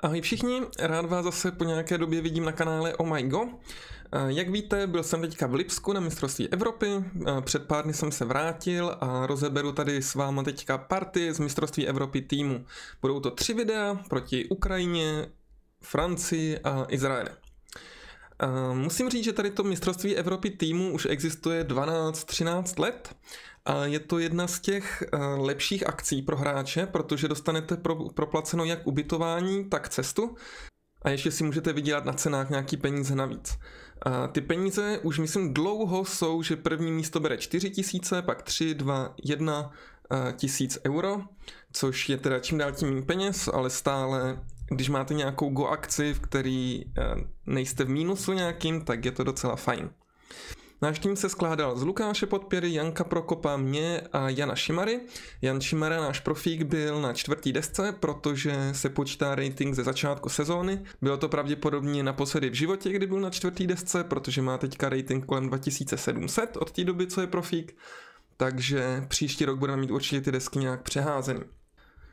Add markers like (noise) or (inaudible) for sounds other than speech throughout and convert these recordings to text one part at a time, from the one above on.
Ahoj všichni, rád vás zase po nějaké době vidím na kanále Oh My Go. Jak víte, byl jsem teďka v Lipsku na mistrovství Evropy, před pár dny jsem se vrátil a rozeberu tady s váma teďka party z mistrovství Evropy týmu. Budou to tři videa proti Ukrajině, Francii a Izraeli. Musím říct, že tady to mistrovství Evropy týmu už existuje 12-13 let a je to jedna z těch eh, lepších akcí pro hráče, protože dostanete pro, proplaceno jak ubytování, tak cestu. A ještě si můžete vydělat na cenách nějaký peníze navíc. A ty peníze už myslím dlouho jsou, že první místo bere 4 tisíce, pak 3, 2, 1 tisíc euro, což je teda čím dál tím méně peněz, ale stále když máte nějakou go akci, v který eh, nejste v mínusu nějakým, tak je to docela fajn. Náš tým se skládal z Lukáše Podpěry, Janka Prokopa, mě a Jana Šimary. Jan Šimara, náš profík, byl na čtvrtý desce, protože se počítá rating ze začátku sezóny. Bylo to pravděpodobně naposledy v životě, kdy byl na čtvrtý desce, protože má teďka rating kolem 2700 od té doby, co je profík. Takže příští rok budeme mít určitě ty desky nějak přeházený.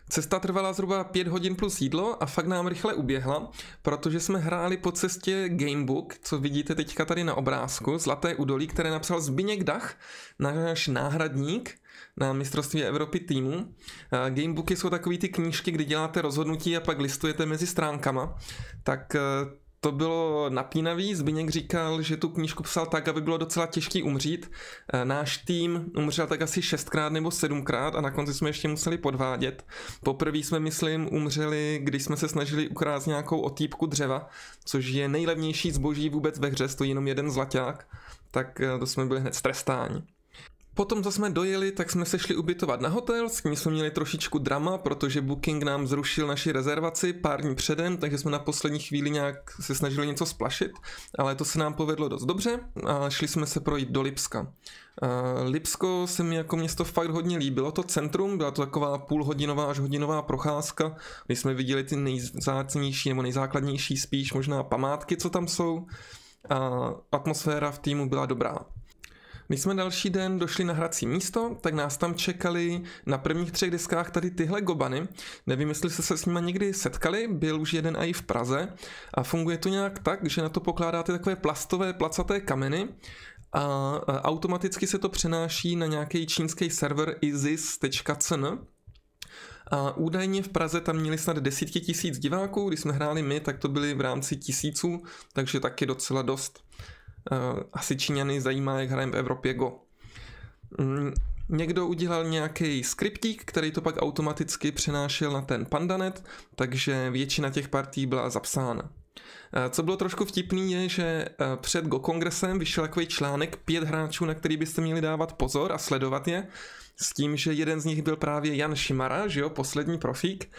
Cesta trvala zhruba 5 hodin plus jídlo a fakt nám rychle uběhla, protože jsme hráli po cestě Gamebook, co vidíte teďka tady na obrázku, Zlaté údolí, které napsal Zbyněk Dach, náš náhradník na mistrovství Evropy týmu. Gamebooky jsou takové ty knížky, kdy děláte rozhodnutí a pak listujete mezi stránkama. Tak eh, to bylo napínavý. Zbyněk říkal, že tu knížku psal tak, aby bylo docela těžký umřít. Eh, náš tým umřel tak asi šestkrát nebo sedmkrát a na konci jsme ještě museli podvádět. Poprvé jsme, myslím, umřeli, když jsme se snažili ukrást nějakou otýpku dřeva, což je nejlevnější zboží vůbec ve hře, stojí jenom jeden zlaťák, tak eh, to jsme byli hned strestáni. Potom, co jsme dojeli, tak jsme se šli ubytovat na hotel, s ním jsme měli trošičku drama, protože Booking nám zrušil naši rezervaci pár dní předem, takže jsme na poslední chvíli nějak se snažili něco splašit, ale to se nám povedlo dost dobře a šli jsme se projít do Lipska. Lipsko se mi jako město fakt hodně líbilo, to centrum, byla to taková půlhodinová až hodinová procházka, kdy jsme viděli ty nejzácnější nebo nejzákladnější spíš možná památky, co tam jsou a atmosféra v týmu byla dobrá. Když jsme další den došli na hrací místo, tak nás tam čekali na prvních třech diskách tady tyhle gobany. Nevím, jestli jste se s nimi někdy setkali, byl už jeden i v Praze a funguje to nějak tak, že na to pokládáte takové plastové placaté kameny a automaticky se to přenáší na nějaký čínský server isis.cn a údajně v Praze tam měli snad desítky tisíc diváků, když jsme hráli my, tak to byli v rámci tisíců, takže taky docela dost. Eh, asi Číňany zajímá, jak hrajeme v Evropě Go. Mm, někdo udělal nějaký skriptík, který to pak automaticky přenášel na ten pandanet, takže většina těch partí byla zapsána. Eh, co bylo trošku vtipný je, že eh, před Go kongresem vyšel takový článek pět hráčů, na který byste měli dávat pozor a sledovat je, s tím, že jeden z nich byl právě Jan Šimara, že jo, poslední profík,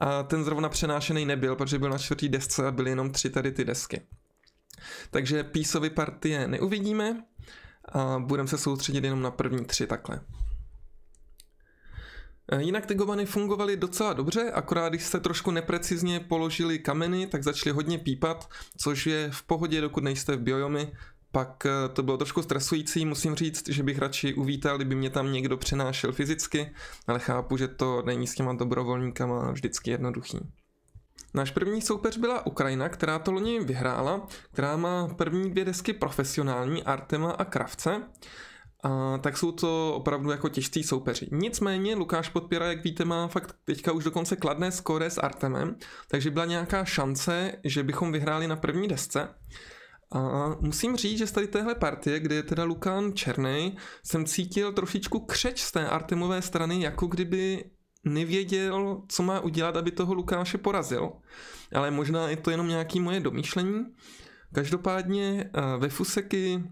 a ten zrovna přenášený nebyl, protože byl na čtvrtý desce a byly jenom tři tady ty desky. Takže písovy partie neuvidíme a budeme se soustředit jenom na první tři takhle. E, jinak ty gobany fungovaly docela dobře, akorát když se trošku neprecizně položili kameny, tak začaly hodně pípat, což je v pohodě, dokud nejste v biojomy, pak e, to bylo trošku stresující, musím říct, že bych radši uvítal, kdyby mě tam někdo přenášel fyzicky, ale chápu, že to není s těma dobrovolníkama vždycky jednoduchý. Náš první soupeř byla Ukrajina, která to loni vyhrála, která má první dvě desky profesionální, Artema a Kravce. A tak jsou to opravdu jako těžcí soupeři. Nicméně Lukáš Podpěra, jak víte, má fakt teďka už dokonce kladné skóre s Artemem, takže byla nějaká šance, že bychom vyhráli na první desce. A musím říct, že z tady téhle partie, kde je teda Lukán černý, jsem cítil trošičku křeč z té Artemové strany, jako kdyby nevěděl, co má udělat, aby toho Lukáše porazil. Ale možná je to jenom nějaké moje domýšlení. Každopádně eh, ve Fuseky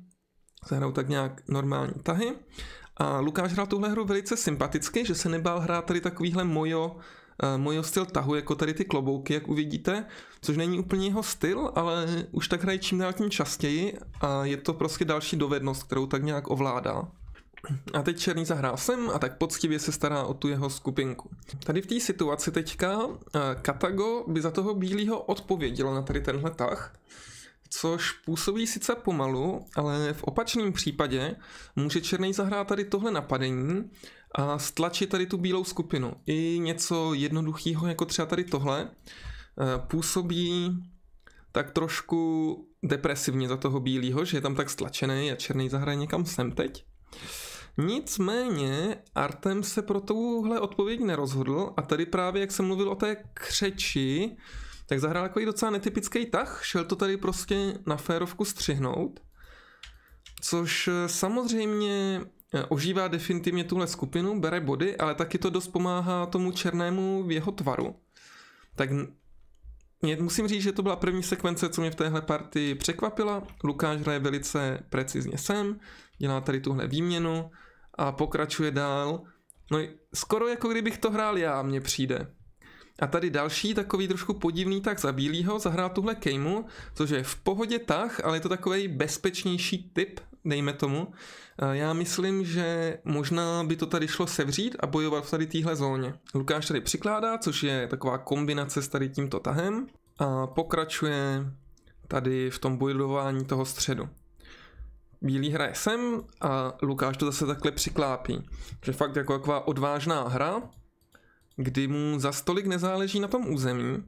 zahrál tak nějak normální tahy a Lukáš hrál tuhle hru velice sympaticky, že se nebál hrát tady takovýhle mojo, eh, mojo styl tahu, jako tady ty klobouky, jak uvidíte, což není úplně jeho styl, ale už tak hraje čím dál tím častěji a je to prostě další dovednost, kterou tak nějak ovládá. A teď Černý zahrál sem a tak poctivě se stará o tu jeho skupinku. Tady v té situaci teďka eh, Katago by za toho bílého odpověděl na tady tenhle tah, což působí sice pomalu, ale v opačném případě může Černý zahrát tady tohle napadení a stlačit tady tu bílou skupinu. I něco jednoduchého, jako třeba tady tohle, eh, působí tak trošku depresivně za toho bílého, že je tam tak stlačený a černý zahraje někam sem teď. Nicméně Artem se pro tuhle odpověď nerozhodl a tady právě, jak jsem mluvil o té křeči, tak zahrál takový docela netypický tah, šel to tady prostě na férovku střihnout, což eh, samozřejmě eh, ožívá definitivně tuhle skupinu, bere body, ale taky to dost pomáhá tomu černému v jeho tvaru. Tak musím říct, že to byla první sekvence, co mě v téhle partii překvapila. Lukáš hraje velice precizně sem, dělá tady tuhle výměnu, a pokračuje dál. No skoro jako kdybych to hrál já, mně přijde. A tady další takový trošku podivný tak za bílýho zahrál tuhle kejmu, což je v pohodě tah, ale je to takový bezpečnější typ, dejme tomu. Já myslím, že možná by to tady šlo sevřít a bojovat v tady téhle zóně. Lukáš tady přikládá, což je taková kombinace s tady tímto tahem a pokračuje tady v tom bojování toho středu. Bílý hraje sem a Lukáš to zase takhle přiklápí. Že fakt jako taková odvážná hra, kdy mu za stolik nezáleží na tom území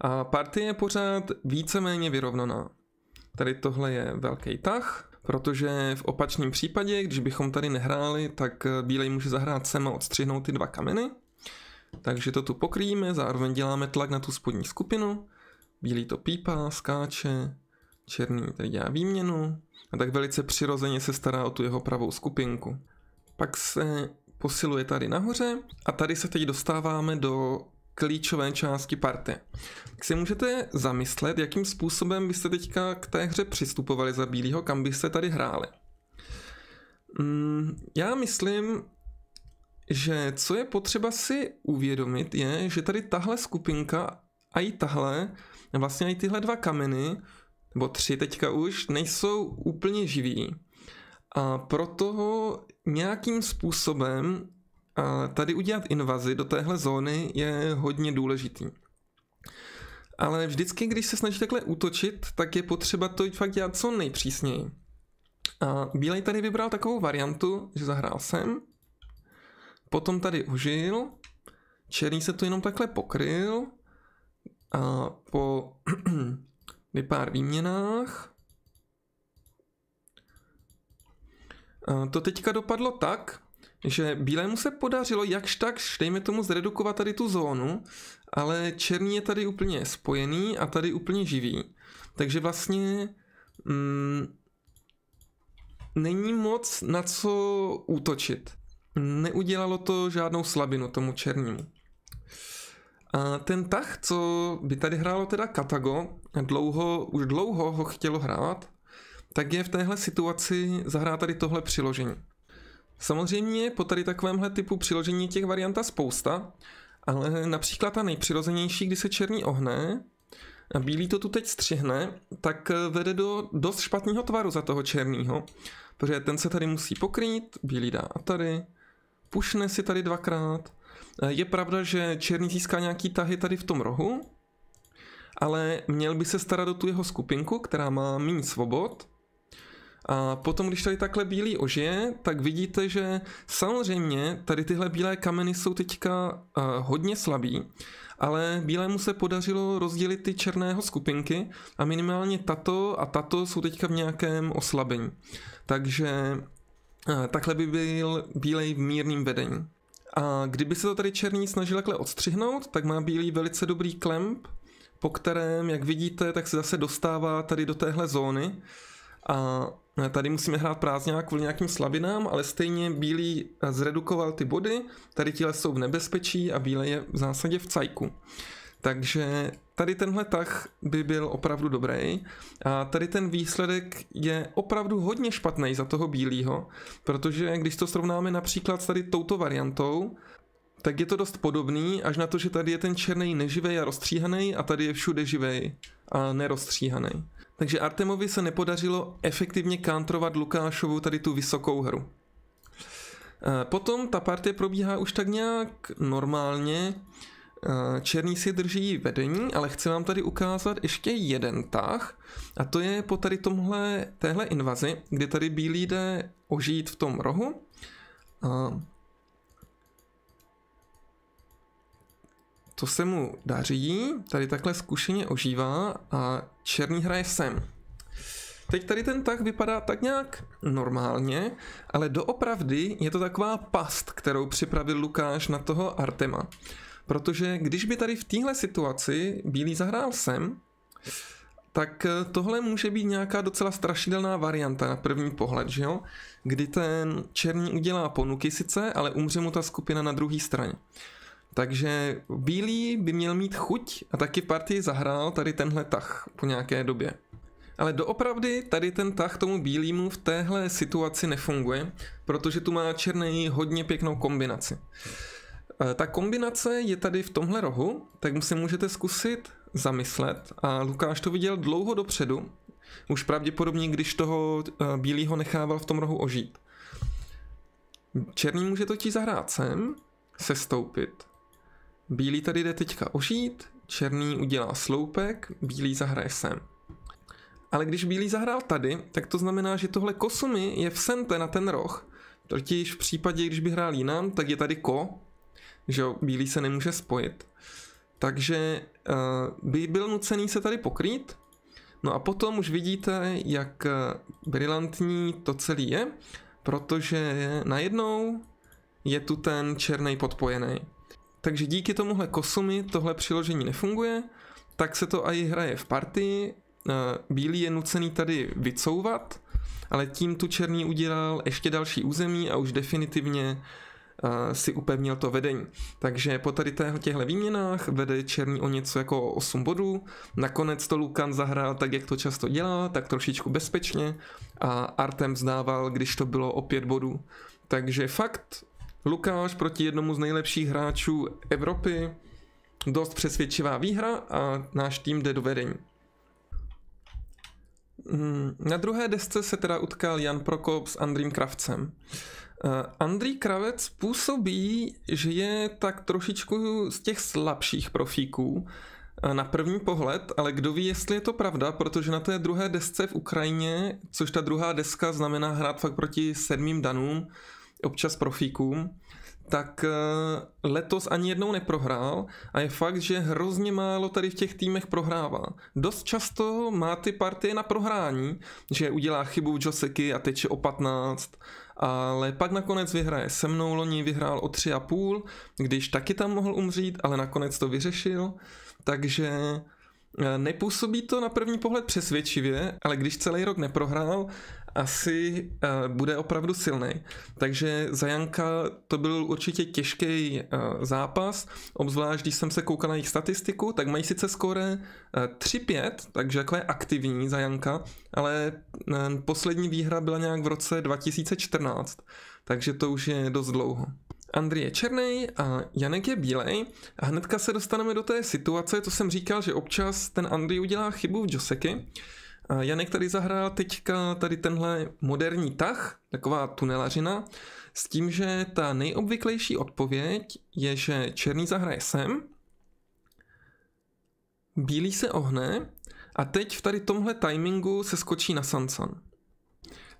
a partie je pořád víceméně vyrovnaná. Tady tohle je velký tah, protože v opačném případě, když bychom tady nehráli, tak bílej může zahrát sem a odstřihnout ty dva kameny. Takže to tu pokrýme, zároveň děláme tlak na tu spodní skupinu. Bílý to pípá, skáče, černý tady dělá výměnu a tak velice přirozeně se stará o tu jeho pravou skupinku. Pak se posiluje tady nahoře a tady se teď dostáváme do klíčové části party. Tak si můžete zamyslet, jakým způsobem byste teďka k té hře přistupovali za bílýho, kam byste tady hráli. Mm, já myslím, že co je potřeba si uvědomit je, že tady tahle skupinka a i tahle, vlastně i tyhle dva kameny nebo tři teďka už, nejsou úplně živí. A proto nějakým způsobem tady udělat invazi do téhle zóny je hodně důležitý. Ale vždycky, když se snaží takhle útočit, tak je potřeba to fakt dělat co nejpřísněji. A Bílej tady vybral takovou variantu, že zahrál sem, potom tady užil, černý se to jenom takhle pokryl a po kdy pár výměnách. To teďka dopadlo tak, že bílému se podařilo jakž tak, dejme tomu, zredukovat tady tu zónu, ale černý je tady úplně spojený a tady úplně živý. Takže vlastně mm, není moc na co útočit. Neudělalo to žádnou slabinu tomu černímu. A ten tah, co by tady hrálo teda Katago, dlouho, už dlouho ho chtělo hrát, tak je v téhle situaci zahrát tady tohle přiložení. Samozřejmě po tady takovémhle typu přiložení těch varianta spousta, ale například ta nejpřirozenější, kdy se černý ohne a bílý to tu teď střihne, tak eh, vede do dost špatného tvaru za toho černého, protože ten se tady musí pokrýt, bílý dá a tady, pušne si tady dvakrát. Eh, je pravda, že černý získá nějaký tahy tady v tom rohu, ale měl by se starat o tu jeho skupinku, která má méně svobod. A potom, když tady takhle bílý ožije, tak vidíte, že samozřejmě tady tyhle bílé kameny jsou teďka uh, hodně slabý, ale bílému se podařilo rozdělit ty černého skupinky a minimálně tato a tato jsou teďka v nějakém oslabení. Takže uh, takhle by byl bílej v mírným vedení. A kdyby se to tady černý snažil takhle odstřihnout, tak má bílý velice dobrý klemp, po kterém, jak vidíte, tak se zase dostává tady do téhle zóny a eh, tady musíme hrát prázdně, kvůli nějakým slabinám, ale stejně bílý eh, zredukoval ty body, tady tíle jsou v nebezpečí a bílé je v zásadě v cajku. Takže tady tenhle tah by byl opravdu dobrý. A tady ten výsledek je opravdu hodně špatný za toho bílého, protože když to srovnáme například s tady touto variantou, tak je to dost podobný, až na to, že tady je ten černý neživej a roztříhaný a tady je všude živej a neroztříhaný. Takže Artemovi se nepodařilo efektivně kantrovat Lukášovu tady tu vysokou hru. Eh, potom ta partie probíhá už tak nějak normálně. Eh, černý si drží vedení, ale chci vám tady ukázat ještě jeden tah a to je po tady tomhle, téhle invazi, kdy tady bílý jde ožít v tom rohu. Eh, To se mu daří, tady takhle zkušeně ožívá a černý hraje sem. Teď tady ten tak vypadá tak nějak normálně, ale doopravdy je to taková past, kterou připravil Lukáš na toho Artema. Protože když by tady v téhle situaci Bílý zahrál sem, tak eh, tohle může být nějaká docela strašidelná varianta na první pohled, že jo? Kdy ten černý udělá ponuky sice, ale umře mu ta skupina na druhé straně. Takže bílý by měl mít chuť a taky partii zahrál tady tenhle tah po nějaké době. Ale doopravdy tady ten tah tomu bílýmu v téhle situaci nefunguje, protože tu má černý hodně pěknou kombinaci. E, ta kombinace je tady v tomhle rohu, tak si můžete zkusit zamyslet a Lukáš to viděl dlouho dopředu, už pravděpodobně, když toho e, bílého nechával v tom rohu ožít. Černý může totiž zahrát sem, sestoupit Bílý tady jde teďka ožít, černý udělá sloupek, bílý zahraje sem. Ale když bílý zahrál tady, tak to znamená, že tohle kosumy je v sente na ten roh. Totiž v případě, když by hrál jinam, tak je tady ko, že jo, bílý se nemůže spojit. Takže uh, by byl nucený se tady pokrýt. No a potom už vidíte, jak eh, brilantní to celý je, protože najednou je tu ten černý podpojený. Takže díky tomuhle kosumi tohle přiložení nefunguje, tak se to i hraje v partii. Eh, bílý je nucený tady vycouvat, ale tím tu černý udělal ještě další území a už definitivně eh, si upevnil to vedení. Takže po tady těchto výměnách vede Černý o něco jako 8 bodů. Nakonec to Lukan zahrál tak, jak to často dělá, tak trošičku bezpečně a Artem vzdával, když to bylo o 5 bodů. Takže fakt Lukáš proti jednomu z nejlepších hráčů Evropy. Dost přesvědčivá výhra a náš tým jde do vedení. Hmm, na druhé desce se teda utkal Jan Prokop s Andrým Kravcem. Eh, Andrý Kravec působí, že je tak trošičku z těch slabších profíků eh, na první pohled, ale kdo ví, jestli je to pravda, protože na té druhé desce v Ukrajině, což ta druhá deska znamená hrát fakt proti sedmým danům, občas profíkům, tak eh, letos ani jednou neprohrál a je fakt, že hrozně málo tady v těch týmech prohrává. Dost často má ty partie na prohrání, že udělá chybu Joseky a teče o 15, ale pak nakonec vyhraje. Se mnou loni vyhrál o 3,5, když taky tam mohl umřít, ale nakonec to vyřešil, takže Eh, nepůsobí to na první pohled přesvědčivě, ale když celý rok neprohrál, asi eh, bude opravdu silný. Takže za Janka to byl určitě těžký eh, zápas, obzvlášť když jsem se koukal na jejich statistiku, tak mají sice skóre 3-5, takže jako je aktivní za Janka, ale poslední výhra byla nějak v roce 2014, takže to už je dost dlouho. Andrej je černý a Janek je bílej. A hnedka se dostaneme do té situace, co jsem říkal, že občas ten Andrej udělá chybu v Joseky. A Janek tady zahrál teďka tady tenhle moderní tah, taková tunelařina, s tím, že ta nejobvyklejší odpověď je, že černý zahraje sem, bílý se ohne a teď v tady tomhle timingu se skočí na Sansan.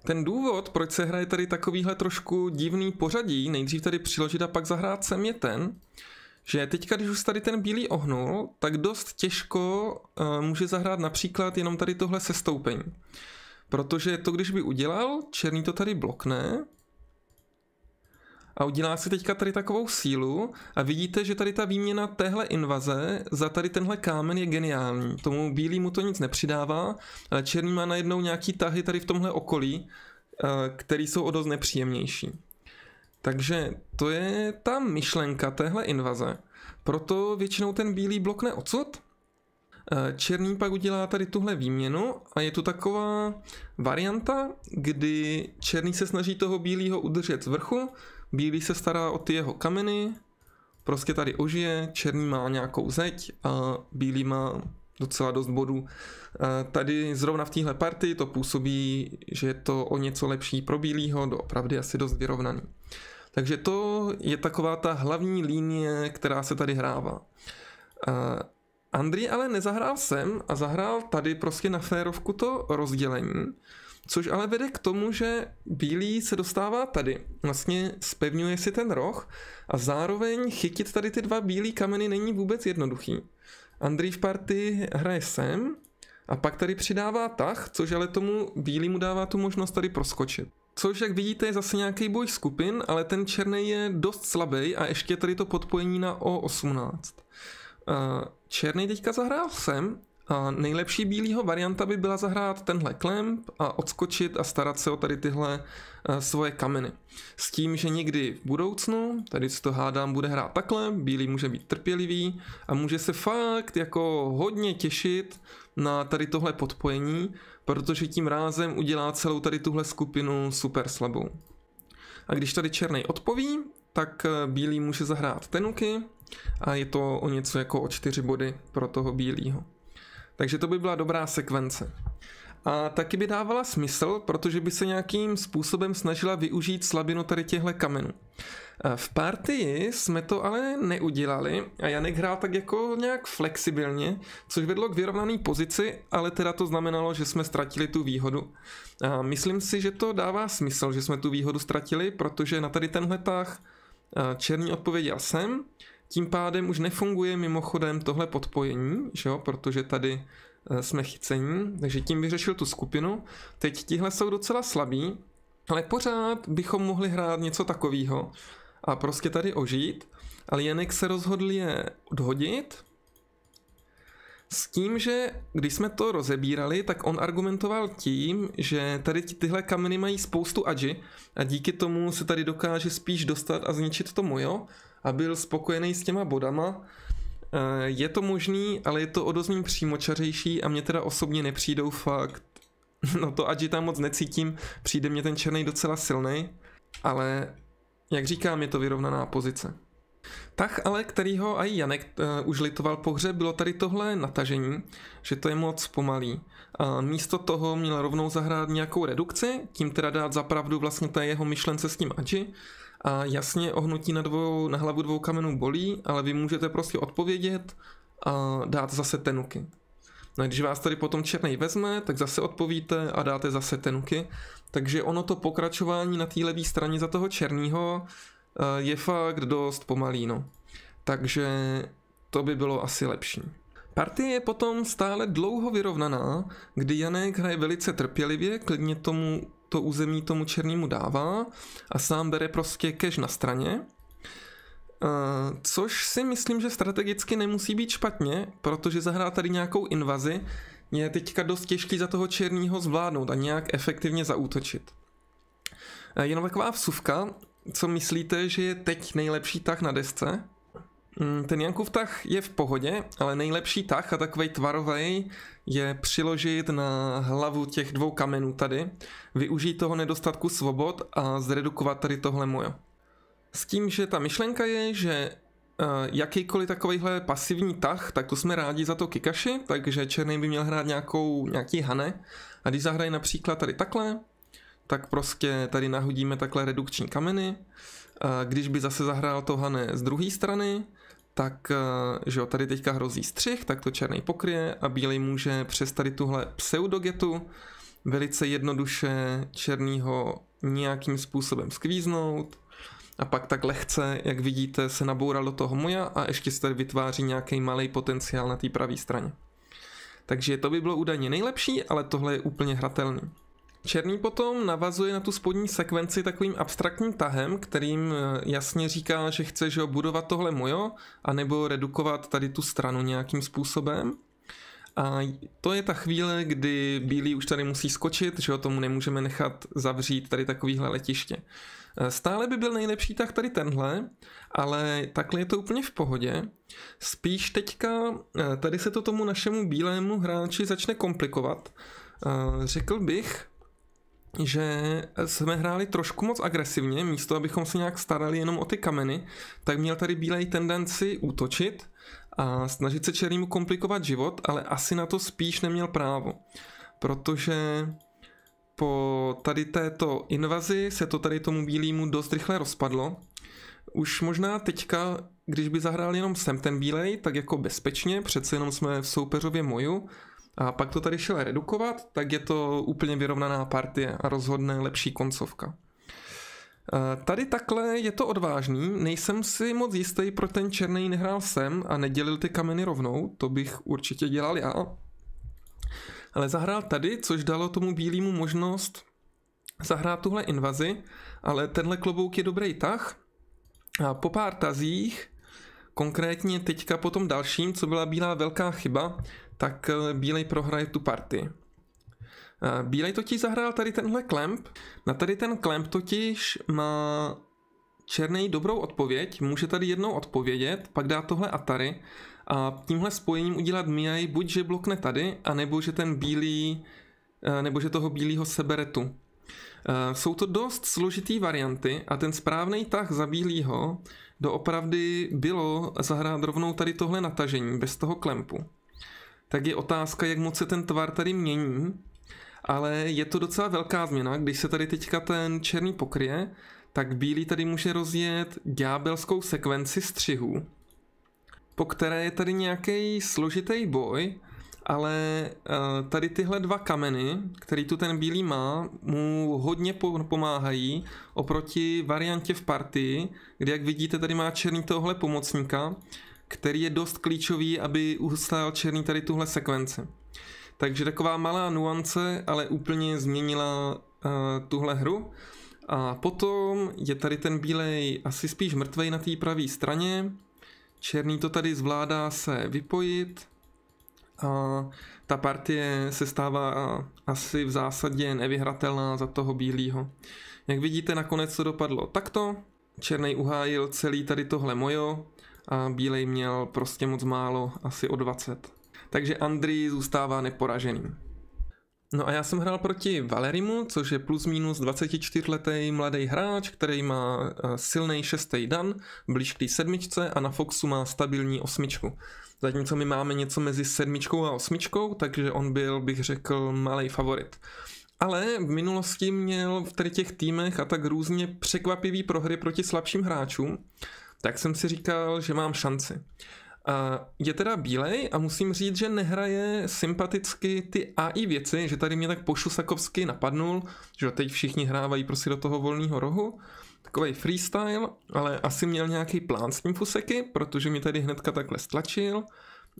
Ten důvod, proč se hraje tady takovýhle trošku divný pořadí, nejdřív tady přiložit a pak zahrát sem je ten, že teďka, když už tady ten bílý ohnul, tak dost těžko uh, může zahrát například jenom tady tohle sestoupení. Protože to, když by udělal, černý to tady blokne, a udělá si teďka tady takovou sílu a vidíte, že tady ta výměna téhle invaze za tady tenhle kámen je geniální. Tomu mu to nic nepřidává, ale černý má najednou nějaký tahy tady v tomhle okolí, eh, které jsou o dost nepříjemnější. Takže to je ta myšlenka téhle invaze. Proto většinou ten bílý blokne odsud, eh, Černý pak udělá tady tuhle výměnu a je tu taková varianta, kdy černý se snaží toho bílého udržet z vrchu, Bílý se stará o ty jeho kameny, prostě tady ožije, černý má nějakou zeď a bílý má docela dost bodů. E, tady zrovna v téhle party to působí, že je to o něco lepší pro bílýho, doopravdy asi dost vyrovnaný. Takže to je taková ta hlavní linie, která se tady hrává. E, Andrý ale nezahrál sem a zahrál tady prostě na férovku to rozdělení, Což ale vede k tomu, že bílý se dostává tady, vlastně spevňuje si ten roh a zároveň chytit tady ty dva bílý kameny není vůbec jednoduchý. Andrý v party hraje sem a pak tady přidává tah, což ale tomu bílýmu dává tu možnost tady proskočit. Což, jak vidíte, je zase nějaký boj skupin, ale ten černý je dost slabý a ještě tady to podpojení na O18. Eh, černý teďka zahrál sem a nejlepší bílýho varianta by byla zahrát tenhle klemp a odskočit a starat se o tady tyhle e, svoje kameny. S tím, že někdy v budoucnu, tady si to hádám, bude hrát takhle, bílý může být trpělivý a může se fakt jako hodně těšit na tady tohle podpojení, protože tím rázem udělá celou tady tuhle skupinu super slabou. A když tady černý odpoví, tak e, bílý může zahrát tenuky a je to o něco jako o čtyři body pro toho bílého. Takže to by byla dobrá sekvence. A taky by dávala smysl, protože by se nějakým způsobem snažila využít slabinu tady těchto kamenů. V partii jsme to ale neudělali a Janek hrál tak jako nějak flexibilně, což vedlo k vyrovnané pozici, ale teda to znamenalo, že jsme ztratili tu výhodu. A myslím si, že to dává smysl, že jsme tu výhodu ztratili, protože na tady tenhle tah černý odpověděl jsem, tím pádem už nefunguje mimochodem tohle podpojení, že jo, protože tady eh, jsme chycení, takže tím vyřešil tu skupinu. Teď tihle jsou docela slabí, ale pořád bychom mohli hrát něco takového a prostě tady ožít, ale Janek se rozhodl je odhodit, s tím, že když jsme to rozebírali, tak on argumentoval tím, že tady tyhle kameny mají spoustu adži a díky tomu se tady dokáže spíš dostat a zničit to mojo, a byl spokojený s těma bodama. Eh, je to možný, ale je to o dost přímočařejší a mě teda osobně nepřijdou fakt. (laughs) No to ať tam moc necítím, přijde mě ten černý docela silný, ale jak říkám, je to vyrovnaná pozice. Tak ale kterýho i Janek uh, už litoval hře, bylo tady tohle natažení, že to je moc pomalý. Uh, místo toho měl rovnou zahrát nějakou redukci, tím teda dát zapravdu vlastně té jeho myšlence s tím Adži a jasně, ohnutí na, dvou, na hlavu dvou kamenů bolí, ale vy můžete prostě odpovědět a dát zase tenuky. No, když vás tady potom černý vezme, tak zase odpovíte a dáte zase tenuky. Takže ono to pokračování na té levé straně za toho černého eh, je fakt dost pomalý, no. Takže to by bylo asi lepší. Partie je potom stále dlouho vyrovnaná, kdy Janek hraje velice trpělivě, klidně tomu to území tomu černému dává a sám bere prostě cash na straně. Uh, což si myslím, že strategicky nemusí být špatně, protože zahrát tady nějakou invazi je teďka dost těžký za toho černého zvládnout a nějak efektivně zaútočit. Uh, jenom taková vsuvka, co myslíte, že je teď nejlepší tah na desce? Mm, ten Jankův tah je v pohodě, ale nejlepší tah a takový tvarovej je přiložit na hlavu těch dvou kamenů tady, využít toho nedostatku svobod a zredukovat tady tohle mojo. S tím, že ta myšlenka je, že eh, jakýkoliv takovýhle pasivní tah, tak to jsme rádi za to Kikashi, takže Černý by měl hrát nějakou, nějaký Hane. A když zahraje například tady takhle, tak prostě tady nahodíme takhle redukční kameny. A když by zase zahrál to Hane z druhé strany, tak eh, že jo, tady teďka hrozí střih, tak to černý pokryje a bílý může přes tady tuhle pseudogetu velice jednoduše černýho nějakým způsobem skvíznout a pak tak lehce, jak vidíte, se naboural do toho moja a ještě se tady vytváří nějaký malý potenciál na té pravé straně. Takže to by bylo údajně nejlepší, ale tohle je úplně hratelný. Černý potom navazuje na tu spodní sekvenci takovým abstraktním tahem, kterým eh, jasně říká, že chce že budovat tohle mojo, anebo redukovat tady tu stranu nějakým způsobem. A to je ta chvíle, kdy Bílý už tady musí skočit, že o tomu nemůžeme nechat zavřít tady takovýhle letiště. Eh, stále by byl nejlepší tak tady tenhle, ale takhle je to úplně v pohodě. Spíš teďka eh, tady se to tomu našemu bílému hráči začne komplikovat. Řekl bych, že jsme hráli trošku moc agresivně, místo abychom se nějak starali jenom o ty kameny, tak měl tady Bílej tendenci útočit a snažit se Černýmu komplikovat život, ale asi na to spíš neměl právo, protože po tady této invazi se to tady tomu Bílému dost rychle rozpadlo. Už možná teďka, když by zahrál jenom sem ten Bílej, tak jako bezpečně, přece jenom jsme v soupeřově moju, a pak to tady šel redukovat, tak je to úplně vyrovnaná partie a rozhodne lepší koncovka. Tady takhle je to odvážný, nejsem si moc jistý, pro ten černý nehrál jsem a nedělil ty kameny rovnou, to bych určitě dělal já. Ale zahrál tady, což dalo tomu bílému možnost zahrát tuhle invazi, ale tenhle klobouk je dobrý tah. A po pár tazích, konkrétně teďka po tom dalším, co byla bílá velká chyba, tak eh, Bílej prohraje tu partii. Eh, Bílej totiž zahrál tady tenhle klemp. Na tady ten klemp totiž má černý dobrou odpověď, může tady jednou odpovědět, pak dá tohle Atari a tímhle spojením udělat Miai buď, že blokne tady, anebo že ten bílý, eh, nebo že toho bílého sebere tu. Jsou to dost složitý varianty a ten správný tah za bílýho doopravdy bylo zahrát rovnou tady tohle natažení bez toho klempu tak je otázka, jak moc se ten tvar tady mění, ale je to docela velká změna, když se tady teďka ten černý pokryje, tak bílý tady může rozjet ďábelskou sekvenci střihů, po které je tady nějaký složitý boj, ale eh, tady tyhle dva kameny, který tu ten bílý má, mu hodně pomáhají oproti variantě v partii, kde jak vidíte tady má černý tohle pomocníka, který je dost klíčový, aby ustál černý tady tuhle sekvenci. Takže taková malá nuance, ale úplně změnila uh, tuhle hru. A potom je tady ten bílej asi spíš mrtvej na té pravé straně. Černý to tady zvládá se vypojit. A ta partie se stává asi v zásadě nevyhratelná za toho bílého. Jak vidíte, nakonec to dopadlo takto. Černý uhájil celý tady tohle mojo a Bílej měl prostě moc málo, asi o 20. Takže Andri zůstává neporažený. No a já jsem hrál proti Valerimu, což je plus minus 24-letý mladý hráč, který má eh, silný šestý dan, blíž k sedmičce a na Foxu má stabilní osmičku. Zatímco my máme něco mezi sedmičkou a osmičkou, takže on byl, bych řekl, malý favorit. Ale v minulosti měl v těch týmech a tak různě překvapivý prohry proti slabším hráčům tak jsem si říkal, že mám šanci. A je teda bílej a musím říct, že nehraje sympaticky ty AI věci, že tady mě tak pošusakovsky napadnul, že teď všichni hrávají prostě do toho volného rohu, takový freestyle, ale asi měl nějaký plán s tím fuseky, protože mi tady hnedka takhle stlačil,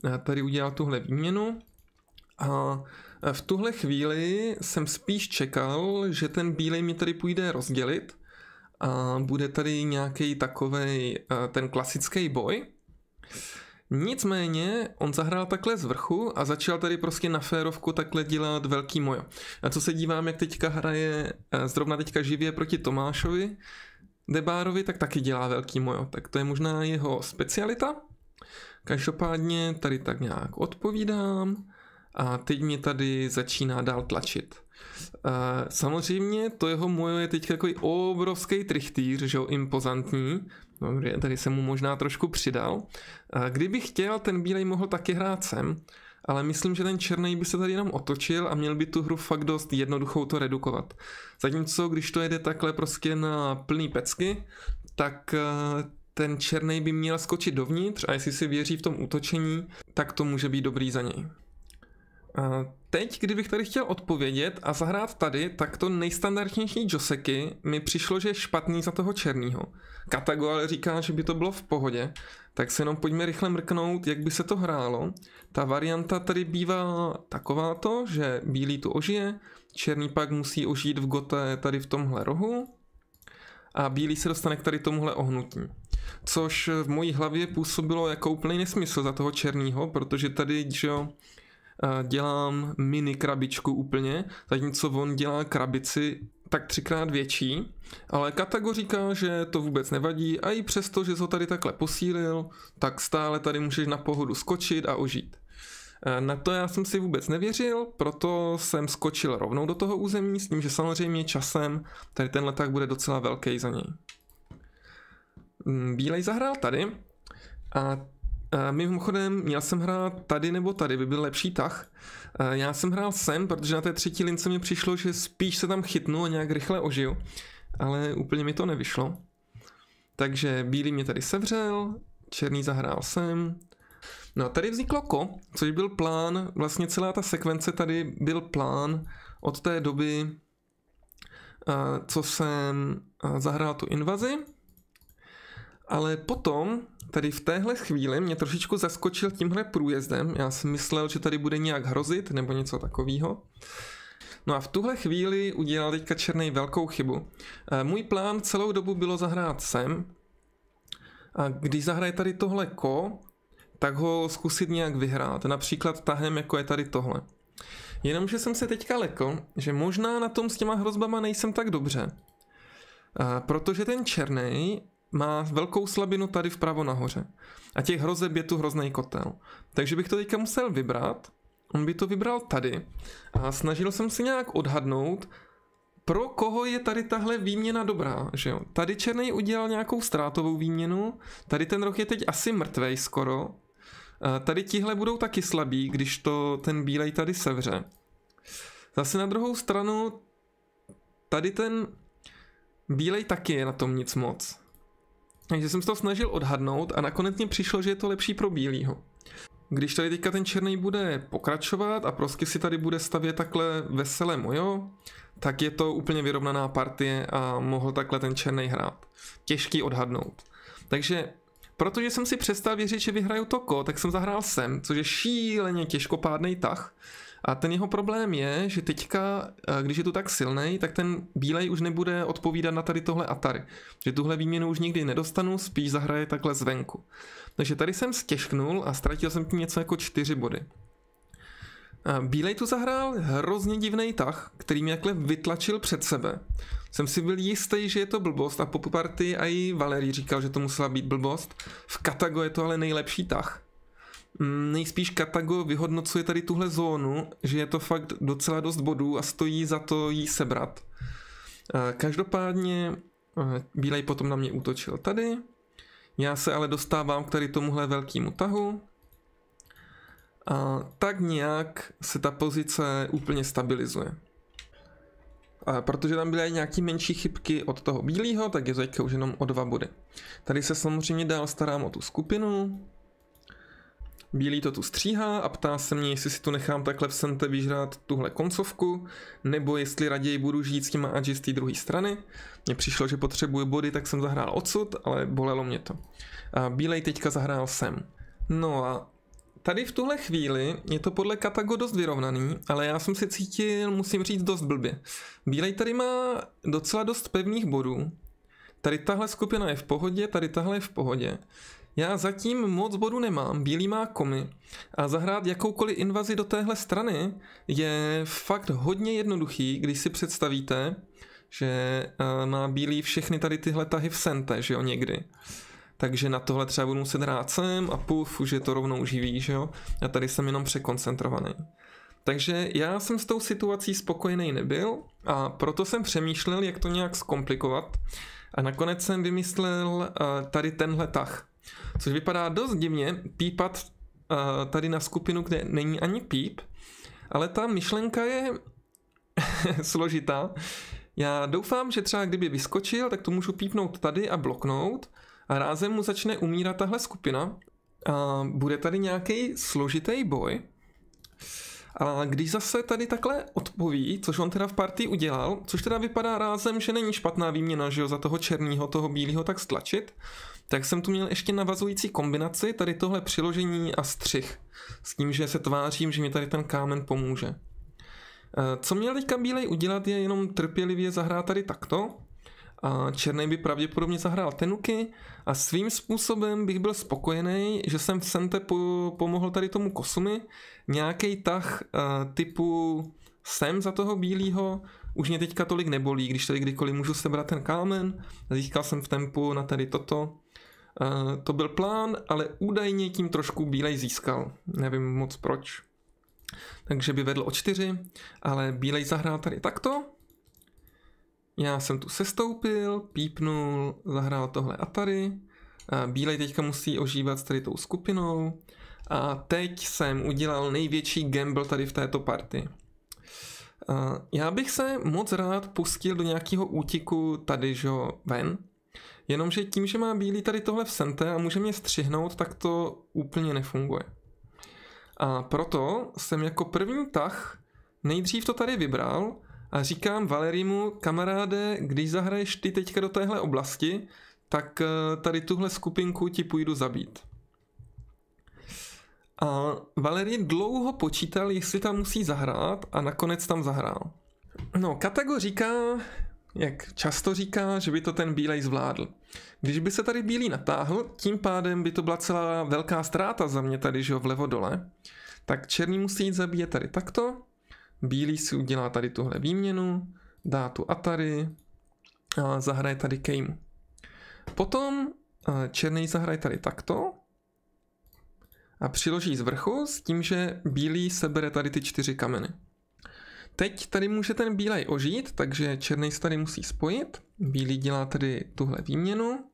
a eh, tady udělal tuhle výměnu a eh, v tuhle chvíli jsem spíš čekal, že ten bílej mě tady půjde rozdělit, a bude tady nějaký takový eh, ten klasický boj. Nicméně on zahrál takhle z vrchu a začal tady prostě na férovku takhle dělat velký mojo. A co se dívám, jak teďka hraje eh, zrovna teďka živě proti Tomášovi Debárovi, tak taky dělá velký mojo. Tak to je možná jeho specialita. Každopádně tady tak nějak odpovídám a teď mě tady začíná dál tlačit. A eh, samozřejmě to jeho moje je teď takový obrovský trichtýř, že jo, impozantní. Dobře, no, tady jsem mu možná trošku přidal. A eh, kdyby chtěl, ten bílej mohl taky hrát sem, ale myslím, že ten černý by se tady jenom otočil a měl by tu hru fakt dost jednoduchou to redukovat. Zatímco, když to jede takhle prostě na plný pecky, tak eh, ten černý by měl skočit dovnitř a jestli si věří v tom útočení, tak to může být dobrý za něj. Teď, kdybych tady chtěl odpovědět a zahrát tady, tak to nejstandardnější Joseky mi přišlo, že je špatný za toho černýho. Katago ale říká, že by to bylo v pohodě, tak se jenom pojďme rychle mrknout, jak by se to hrálo. Ta varianta tady bývá taková, to, že bílý tu ožije, černý pak musí ožít v gote tady v tomhle rohu a bílý se dostane k tady tomuhle ohnutí. Což v mojí hlavě působilo jako úplný nesmysl za toho černýho, protože tady, že jo, dělám mini krabičku úplně, zatímco on dělá krabici tak třikrát větší, ale Katago říká, že to vůbec nevadí a i přesto, že jsi ho tady takhle posílil, tak stále tady můžeš na pohodu skočit a ožít. E, na to já jsem si vůbec nevěřil, proto jsem skočil rovnou do toho území s tím, že samozřejmě časem tady ten leták bude docela velký za něj. Mm, Bílej zahrál tady a Eh, mimochodem, měl jsem hrát tady nebo tady, by byl lepší tah. Eh, já jsem hrál sem, protože na té třetí lince mi přišlo, že spíš se tam chytnu a nějak rychle ožiju, ale úplně mi to nevyšlo. Takže bílý mě tady sevřel, černý zahrál sem. No a tady vzniklo ko, což byl plán, vlastně celá ta sekvence tady byl plán od té doby, eh, co jsem zahrál tu invazi, ale potom tady v téhle chvíli mě trošičku zaskočil tímhle průjezdem. Já jsem myslel, že tady bude nějak hrozit nebo něco takového. No a v tuhle chvíli udělal teďka Černý velkou chybu. Eh, můj plán celou dobu bylo zahrát sem. A když zahraje tady tohle ko, tak ho zkusit nějak vyhrát. Například tahem, jako je tady tohle. Jenomže jsem se teďka lekl, že možná na tom s těma hrozbama nejsem tak dobře. Eh, protože ten černý má velkou slabinu tady vpravo nahoře. A těch hrozeb je tu hrozný kotel. Takže bych to teďka musel vybrat. On by to vybral tady. A snažil jsem se nějak odhadnout, pro koho je tady tahle výměna dobrá, že jo? Tady Černý udělal nějakou ztrátovou výměnu, tady ten roh je teď asi mrtvej skoro, tady tihle budou taky slabí, když to ten bílej tady sevře. Zase na druhou stranu, tady ten bílej taky je na tom nic moc. Takže jsem se to snažil odhadnout a nakonec mě přišlo, že je to lepší pro bílýho. Když tady teďka ten černý bude pokračovat a prostě si tady bude stavět takhle veselé mojo, tak je to úplně vyrovnaná partie a mohl takhle ten černý hrát. Těžký odhadnout. Takže protože jsem si přestal věřit, že vyhraju toko, tak jsem zahrál sem, což je šíleně těžkopádný tah. A ten jeho problém je, že teďka, eh, když je tu tak silný, tak ten bílej už nebude odpovídat na tady tohle Atari. Že tuhle výměnu už nikdy nedostanu, spíš zahraje takhle zvenku. Takže tady jsem stěžknul a ztratil jsem tím něco jako čtyři body. Eh, bílej tu zahrál hrozně divný tah, který mě takhle vytlačil před sebe. Jsem si byl jistý, že je to blbost a po party i Valery říkal, že to musela být blbost. V Katago je to ale nejlepší tah. Mm, nejspíš Kartago vyhodnocuje tady tuhle zónu, že je to fakt docela dost bodů a stojí za to jí sebrat. Eh, každopádně eh, Bílej potom na mě útočil tady, já se ale dostávám k tady tomuhle velkému tahu. A tak nějak se ta pozice úplně stabilizuje. A protože tam byly nějaké menší chybky od toho bílého, tak je to už jenom o dva body. Tady se samozřejmě dál starám o tu skupinu, Bílý to tu stříhá a ptá se mě, jestli si tu nechám takhle v sente vyžrát tuhle koncovku, nebo jestli raději budu žít s těma adži z té druhé strany. Mně přišlo, že potřebuji body, tak jsem zahrál odsud, ale bolelo mě to. A Bílej teďka zahrál sem. No a tady v tuhle chvíli je to podle Katago dost vyrovnaný, ale já jsem se cítil, musím říct, dost blbě. Bílej tady má docela dost pevných bodů. Tady tahle skupina je v pohodě, tady tahle je v pohodě. Já zatím moc bodů nemám, Bílý má komy a zahrát jakoukoliv invazi do téhle strany je fakt hodně jednoduchý, když si představíte, že eh, má Bílý všechny tady tyhle tahy v sente, že jo, někdy. Takže na tohle třeba budu muset hrát sem a puf, už je to rovnou živý, že jo. Já tady jsem jenom překoncentrovaný. Takže já jsem s tou situací spokojený nebyl a proto jsem přemýšlel, jak to nějak zkomplikovat. A nakonec jsem vymyslel eh, tady tenhle tah. Což vypadá dost divně pípat uh, tady na skupinu, kde není ani píp, ale ta myšlenka je (laughs) složitá. Já doufám, že třeba kdyby vyskočil, tak to můžu pípnout tady a bloknout a rázem mu začne umírat tahle skupina a bude tady nějaký složitý boj. A když zase tady takhle odpoví, což on teda v partii udělal, což teda vypadá rázem, že není špatná výměna, že jo, za toho černého, toho bílého tak stlačit, tak jsem tu měl ještě navazující kombinaci, tady tohle přiložení a střih, s tím, že se tvářím, že mi tady ten kámen pomůže. E, co měl teďka Bílej udělat, je jenom trpělivě zahrát tady takto, a Černý by pravděpodobně zahrál Tenuky a svým způsobem bych byl spokojený, že jsem v Sente po, pomohl tady tomu Kosumi. Nějaký tah uh, typu sem za toho bílého už mě teďka tolik nebolí, když tady kdykoliv můžu sebrat ten kámen, získal jsem v tempu na tady toto to byl plán, ale údajně tím trošku Bílej získal. Nevím moc proč. Takže by vedl o čtyři, ale Bílej zahrál tady takto. Já jsem tu sestoupil, pípnul, zahrál tohle a tady. Bílej teďka musí ožívat s tady tou skupinou. A teď jsem udělal největší gamble tady v této party. Já bych se moc rád pustil do nějakého útiku tady, že ven, Jenomže tím, že má bílý tady tohle v sente a může mě střihnout, tak to úplně nefunguje. A proto jsem jako první tah nejdřív to tady vybral a říkám Valerimu, kamaráde, když zahraješ ty teďka do téhle oblasti, tak eh, tady tuhle skupinku ti půjdu zabít. A Valery dlouho počítal, jestli tam musí zahrát a nakonec tam zahrál. No, Katago říká, jak často říká, že by to ten bílej zvládl. Když by se tady bílý natáhl, tím pádem by to byla celá velká ztráta za mě tady, že jo, vlevo dole. Tak černý musí jít zabíjet tady takto, bílý si udělá tady tuhle výměnu, dá tu Atari a zahraje tady Kejmu. Potom eh, černý zahraje tady takto a přiloží z vrchu s tím, že bílý sebere tady ty čtyři kameny. Teď tady může ten bílej ožít, takže černý se tady musí spojit Bílý dělá tady tuhle výměnu,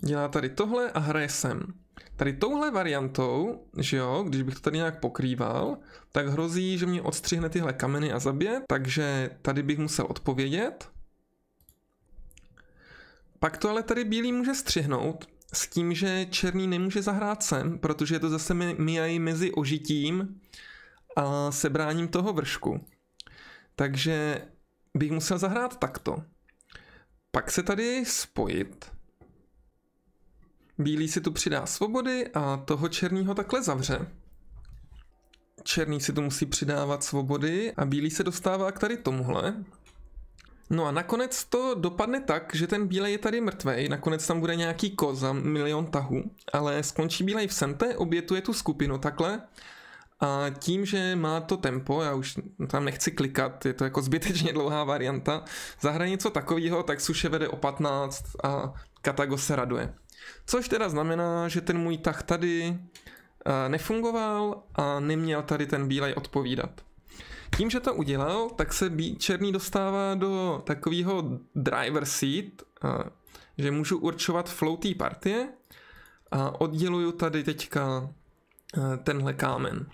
dělá tady tohle a hraje sem. Tady touhle variantou, že jo, když bych to tady nějak pokrýval, tak hrozí, že mě odstřihne tyhle kameny a zabije, takže tady bych musel odpovědět. Pak to ale tady bílý může střihnout, s tím, že černý nemůže zahrát sem, protože je to zase mijají mezi ožitím a sebráním toho vršku. Takže bych musel zahrát takto. Pak se tady spojit. Bílý si tu přidá svobody a toho černýho takhle zavře. Černý si tu musí přidávat svobody a bílý se dostává k tady tomuhle. No a nakonec to dopadne tak, že ten bílej je tady mrtvej, nakonec tam bude nějaký koza milion tahů, ale skončí bílej v sente, obětuje tu skupinu takhle a tím, že má to tempo, já už tam nechci klikat, je to jako zbytečně dlouhá varianta, zahraje něco takového, tak Suše vede o 15 a Katago se raduje. Což teda znamená, že ten můj tah tady eh, nefungoval a neměl tady ten bílej odpovídat. Tím, že to udělal, tak se černý dostává do takového driver seat, eh, že můžu určovat flow té partie a odděluju tady teďka eh, tenhle kámen.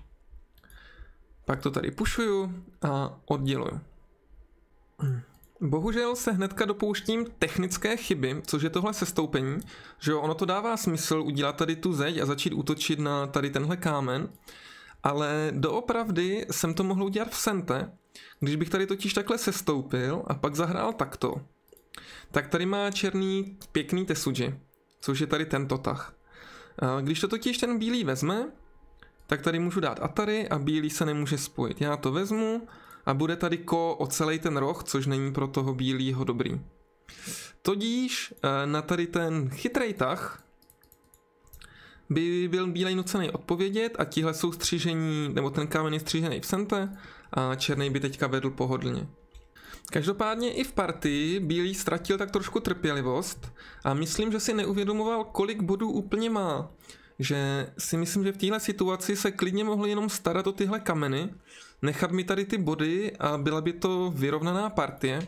Pak to tady pušuju a odděluju. Bohužel se hnedka dopouštím technické chyby, což je tohle sestoupení, že ono to dává smysl udělat tady tu zeď a začít útočit na tady tenhle kámen, ale doopravdy jsem to mohl udělat v Sente, když bych tady totiž takhle sestoupil a pak zahrál takto, tak tady má černý pěkný tesuji, což je tady tento tah. Když to totiž ten bílý vezme, tak tady můžu dát Atari a bílý se nemůže spojit. Já to vezmu a bude tady ko o celý ten roh, což není pro toho bílýho dobrý. Todíž eh, na tady ten chytrej tah by byl bílej nucený odpovědět a tihle jsou střížení, nebo ten kámen je střížený v sente a černý by teďka vedl pohodlně. Každopádně i v partii Bílý ztratil tak trošku trpělivost a myslím, že si neuvědomoval, kolik bodů úplně má že si myslím, že v téhle situaci se klidně mohli jenom starat o tyhle kameny, nechat mi tady ty body a byla by to vyrovnaná partie.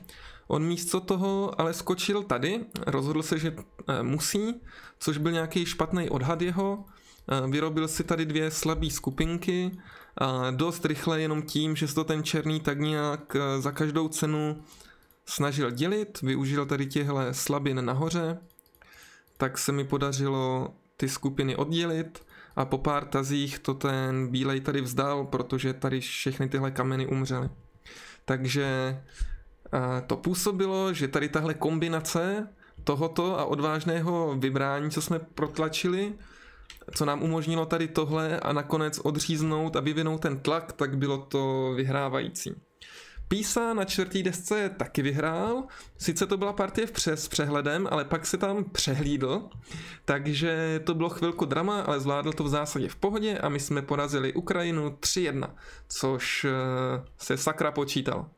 On místo toho ale skočil tady, rozhodl se, že eh, musí, což byl nějaký špatný odhad jeho, eh, vyrobil si tady dvě slabé skupinky, a dost rychle jenom tím, že se to ten černý tak nějak eh, za každou cenu snažil dělit, využil tady těhle slabin nahoře, tak se mi podařilo ty skupiny oddělit a po pár tazích to ten bílej tady vzdal, protože tady všechny tyhle kameny umřely. Takže eh, to působilo, že tady tahle kombinace tohoto a odvážného vybrání, co jsme protlačili, co nám umožnilo tady tohle a nakonec odříznout a vyvinout ten tlak, tak bylo to vyhrávající. Písa na čtvrtý desce taky vyhrál, sice to byla partie přes přehledem, ale pak se tam přehlídl, takže to bylo chvilku drama, ale zvládl to v zásadě v pohodě a my jsme porazili Ukrajinu 3-1, což eh, se sakra počítal.